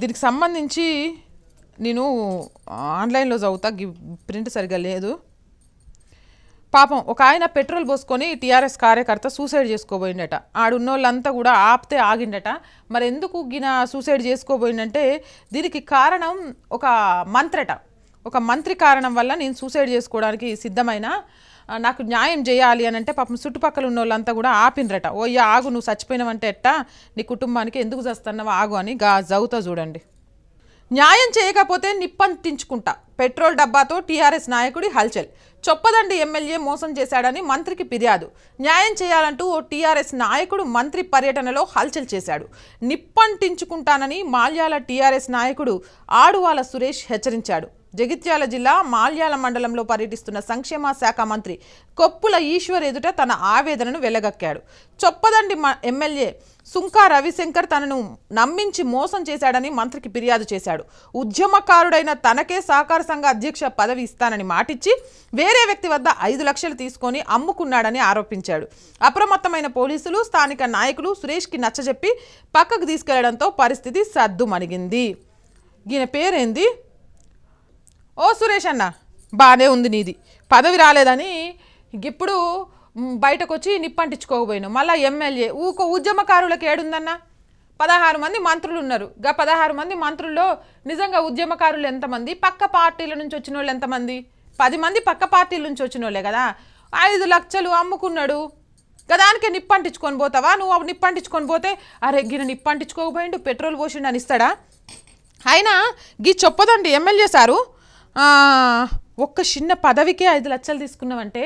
దీనికి సంబంధించి నేను ఆన్లైన్లో చదువుతా ప్రింట్ సరిగ్గా లేదు పాపం ఒక ఆయన పెట్రోల్ పోసుకొని టీఆర్ఎస్ కార్యకర్త సూసైడ్ చేసుకోబోయిండట ఆడున్నోళ్ళంతా కూడా ఆపితే ఆగిండట మరి ఎందుకు గిన సూసైడ్ చేసుకోబోయిందంటే దీనికి కారణం ఒక మంత్రట ఒక మంత్రి కారణం వల్ల నేను సూసైడ్ చేసుకోవడానికి సిద్ధమైన నాకు న్యాయం చేయాలి అని అంటే పాపం చుట్టుపక్కల ఉన్న వాళ్ళంతా కూడా ఆపినరట ఓయ్య ఆగు నువ్వు చచ్చిపోయినావంటే ఎట్టా నీ కుటుంబానికి ఎందుకు చస్తున్నావు ఆగు అని గా జవుతా చూడండి న్యాయం చేయకపోతే నిప్పంతించుకుంటా పెట్రోల్ డబ్బాతో టీఆర్ఎస్ నాయకుడి హల్చల్ చొప్పదండి ఎమ్మెల్యే మోసం చేశాడని మంత్రికి ఫిర్యాదు న్యాయం చేయాలంటూ ఓ టీఆర్ఎస్ నాయకుడు మంత్రి పర్యటనలో హల్చల్ చేశాడు నిప్పంటించుకుంటానని మాల్యాల టీఆర్ఎస్ నాయకుడు ఆడువాల సురేష్ హెచ్చరించాడు జగిత్యాల జిల్లా మాల్యాల మండలంలో పర్యటిస్తున్న సంక్షేమ శాఖ మంత్రి కొప్పుల ఈశ్వర్ ఎదుట తన ఆవేదనను వెలగక్కాడు చొప్పదండి ఎమ్మెల్యే సుంకా రవిశంకర్ తనను నమ్మించి మోసం చేశాడని మంత్రికి ఫిర్యాదు చేశాడు ఉద్యమకారుడైన తనకే సహకార సంఘ అధ్యక్ష పదవి ఇస్తానని మాటిచ్చి వేరే వ్యక్తి వద్ద ఐదు లక్షలు తీసుకొని అమ్ముకున్నాడని ఆరోపించాడు అప్రమత్తమైన పోలీసులు స్థానిక నాయకులు సురేష్కి నచ్చజెప్పి పక్కకు తీసుకెళ్లడంతో పరిస్థితి సర్దుమణిగింది ఈయన పేరేంది ఓ సురేష్ అన్న బాగానే ఉంది నీది పదవి రాలేదని ఇప్పుడు బయటకు వచ్చి నిప్పంటించుకోకపోయినావు మళ్ళీ ఎమ్మెల్యే ఊకో ఉద్యమకారులకు ఏడుందన్న పదహారు మంది మంత్రులు ఉన్నారు గా పదహారు మంది మంత్రుల్లో నిజంగా ఉద్యమకారులు ఎంతమంది పక్క పార్టీల నుంచి వచ్చిన వాళ్ళు ఎంతమంది పది మంది పక్క పార్టీల నుంచి వచ్చిన కదా ఐదు లక్షలు అమ్ముకున్నాడు గదానికే నిప్పంటించుకొని పోతావా నువ్వు నిప్పంటించుకొని పోతే అరే గిన నిప్పంటించుకోకపోయిండు పెట్రోల్ పోసిండు అని ఇస్తాడా అయినా గీ చెప్పదండి ఎమ్మెల్యే సారు ఒక్క చిన్న పదవికే ఐదు లక్షలు తీసుకున్నావంటే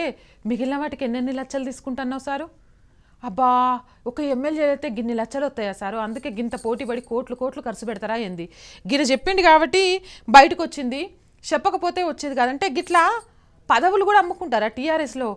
మిగిలిన వాటికి ఎన్నెన్ని లక్షలు తీసుకుంటున్నావు సారు అబ్బా ఒక ఎమ్మెల్యే అయితే గిన్ని లక్షలు వస్తాయా సారు అందుకే గింత పోటీ పడి కోట్లు కోట్లు ఖర్చు పెడతారా ఏంది గిన్నె చెప్పింది కాబట్టి బయటకు వచ్చింది చెప్పకపోతే వచ్చేది కాదంటే గిట్లా పదవులు కూడా అమ్ముకుంటారా టీఆర్ఎస్లో